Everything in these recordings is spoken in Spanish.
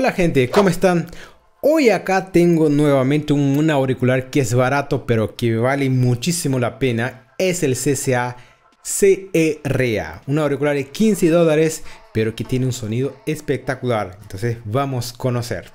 Hola gente, ¿cómo están? Hoy acá tengo nuevamente un, auricular que es barato pero que vale muchísimo la pena. Es el CCA CRA, e Un auricular de 15 dólares pero que tiene un sonido espectacular. Entonces vamos a conocer.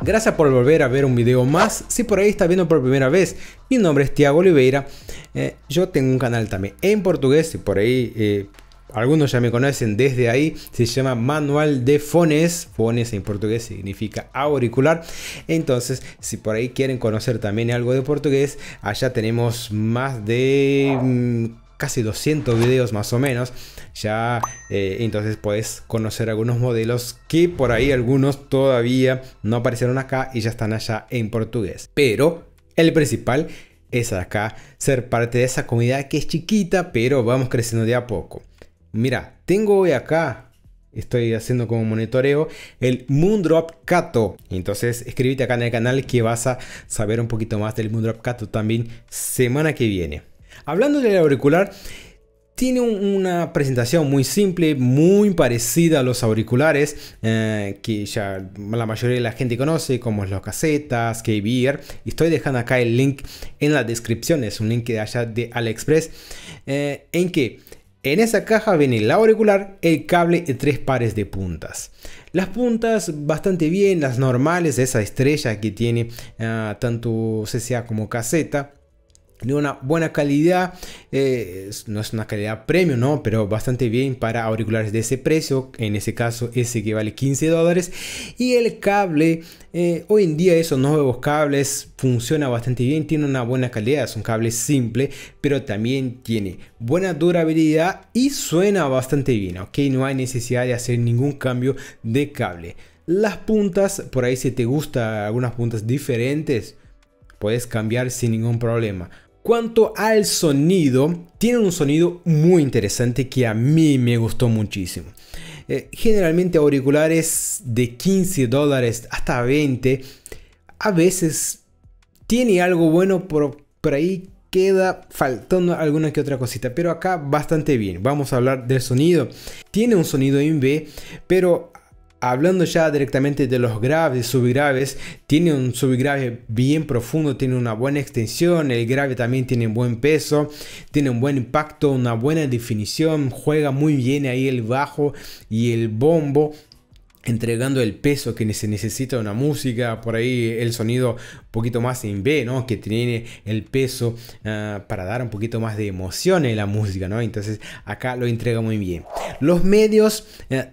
Gracias por volver a ver un video más. Si por ahí está viendo por primera vez, mi nombre es Tiago Oliveira. Eh, yo tengo un canal también en portugués. y por ahí eh, algunos ya me conocen desde ahí, se llama Manual de Fones, Fones en portugués significa auricular, entonces si por ahí quieren conocer también algo de portugués, allá tenemos más de... Mm, casi 200 videos más o menos. Ya eh, entonces puedes conocer algunos modelos que por ahí algunos todavía no aparecieron acá y ya están allá en portugués. Pero el principal es acá ser parte de esa comunidad que es chiquita, pero vamos creciendo de a poco mira, tengo hoy acá, estoy haciendo como monitoreo, el Moondrop Kato. Entonces escríbete acá en el canal que vas a saber un poquito más del Moondrop Kato también semana que viene. Hablando del auricular, tiene una presentación muy simple, muy parecida a los auriculares eh, que ya la mayoría de la gente conoce, como los casetas, KBR. estoy dejando acá el link en la descripción, es un link de allá de AliExpress, eh, en que en esa caja viene el auricular, el cable y tres pares de puntas. Las puntas bastante bien, las normales, esa estrella que tiene ah, tanto CCA como caseta. Tiene una buena calidad, eh, no es una calidad premium, ¿no? pero bastante bien para auriculares de ese precio, en ese caso ese que vale 15 dólares. Y el cable, eh, hoy en día esos nuevos cables funcionan bastante bien, tiene una buena calidad, es un cable simple, pero también tiene buena durabilidad y suena bastante bien, ¿ok? No hay necesidad de hacer ningún cambio de cable. Las puntas, por ahí si te gustan algunas puntas diferentes, puedes cambiar sin ningún problema. Cuanto al sonido, tiene un sonido muy interesante que a mí me gustó muchísimo. Eh, generalmente auriculares de 15 dólares hasta 20, a veces tiene algo bueno, pero por ahí queda faltando alguna que otra cosita, pero acá bastante bien. Vamos a hablar del sonido. Tiene un sonido en B, pero hablando ya directamente de los graves, subgraves, tiene un subgrave bien profundo, tiene una buena extensión, el grave también tiene un buen peso, tiene un buen impacto, una buena definición, juega muy bien ahí el bajo y el bombo entregando el peso que se necesita una música, por ahí el sonido un poquito más en B, ¿no? Que tiene el peso ah, para dar un poquito más de emoción en la música, ¿no? Entonces acá lo entrega muy bien. Los medios... Eh,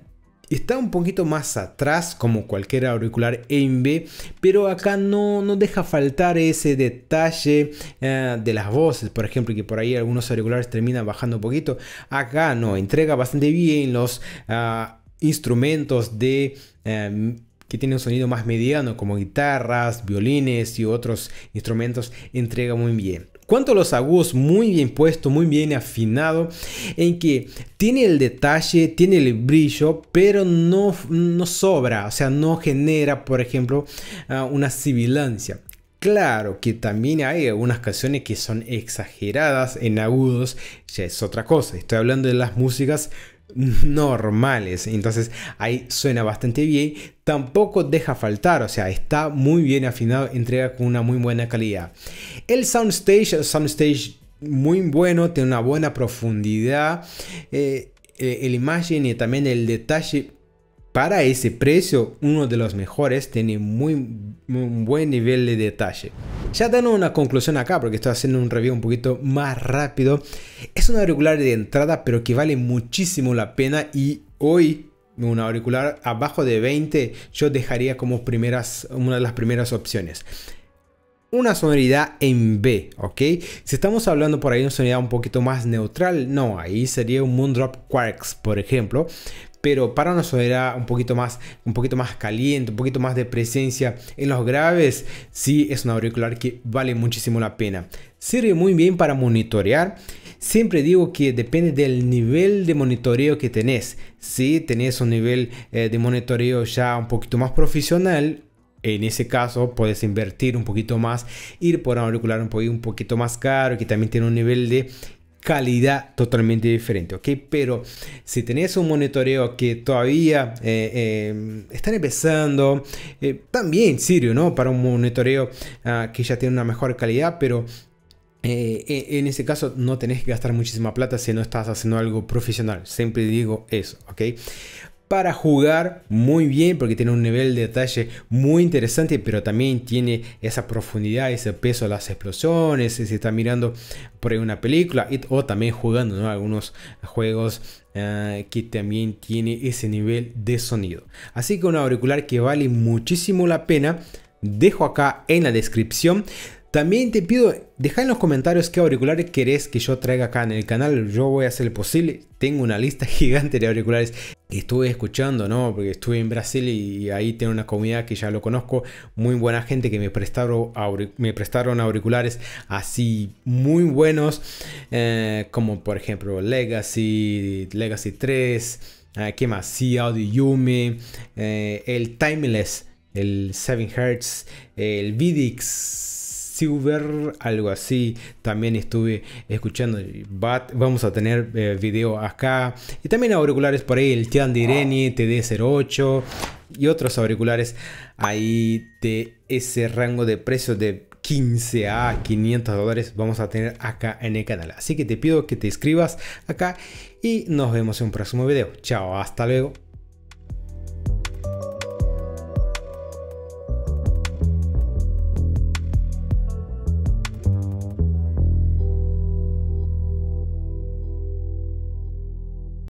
está un poquito más atrás como cualquier auricular e B, pero acá no, deja faltar ese detalle eh, de las voces, por ejemplo, que por ahí algunos auriculares terminan bajando un poquito. Acá no, entrega bastante bien los ah, instrumentos de... Em, que tiene un sonido más mediano como guitarras, violines y otros instrumentos entrega muy bien. Cuanto a los agudos, muy bien puesto, muy bien afinado, en que tiene el detalle, tiene el brillo, pero no, sobra, o sea, no genera, por ejemplo, ah, una sibilancia. Claro que también hay algunas canciones que son exageradas en agudos, ya es otra cosa. Estoy hablando de las músicas normales. Entonces ahí suena bastante bien. Tampoco deja faltar, o sea, está muy bien afinado, entrega con una muy buena calidad. El soundstage, el soundstage muy bueno, tiene una buena profundidad. Eh, eh, el imagen y también el detalle para ese precio, uno de los mejores tiene muy, buen nivel de detalle. Ya dando una conclusión acá, porque estoy haciendo un review un poquito más rápido. Es un auricular de entrada, pero que vale muchísimo la pena y hoy un auricular abajo de 20 yo dejaría como primeras, una de las primeras opciones una sonoridad en B, ¿ok? Si estamos hablando por ahí una sonoridad un poquito más neutral, no, ahí sería un Moondrop Quarks, por ejemplo pero para era un poquito más, un poquito más caliente, un poquito más de presencia en los graves, sí es un auricular que vale muchísimo la pena. Sirve muy bien para monitorear. Siempre digo que depende del nivel de monitoreo que tenés. Si tenés un nivel eh, de monitoreo ya un poquito más profesional, en ese caso puedes invertir un poquito más, ir por un auricular un poquito más caro que también tiene un nivel de calidad totalmente diferente, ¿ok? Pero si tenés un monitoreo que todavía está eh, eh, están empezando, eh, también sirve, ¿no? Para un monitoreo ah, que ya tiene una mejor calidad, pero e, en ese caso no tenés que gastar muchísima plata si no estás haciendo algo profesional. Siempre digo eso, ¿ok? para jugar muy bien porque tiene un nivel de detalle muy interesante, pero también tiene esa profundidad, ese peso a las explosiones, si está mirando por ahí una película o también jugando algunos juegos eh, que también tiene ese nivel de sonido. Así que un auricular que vale muchísimo la pena. Dejo acá en la descripción. También te pido, deja en los comentarios qué auriculares querés que yo traiga acá en el canal. Yo voy a hacer lo posible. Tengo una lista gigante de auriculares que estuve escuchando, ¿no? Porque estuve en Brasil y ahí tengo una comunidad que ya lo conozco. Muy buena gente que me prestaron, auriculares así muy buenos. Eh, como por ejemplo Legacy, Legacy 3. Eh, ¿Qué más? Sí, Audio Yumi. Eh, el Timeless. El 7 Hz. El Vidix. Si hubiera algo así. También estuve escuchando Vamos a tener eh, video acá. Y también auriculares por ahí, el Tian de TD08 y otros auriculares ahí de ese rango de precios de 15 a 500 dólares vamos a tener acá en el canal. Así que te pido que te inscribas acá y nos vemos en un próximo video. Chao, hasta luego.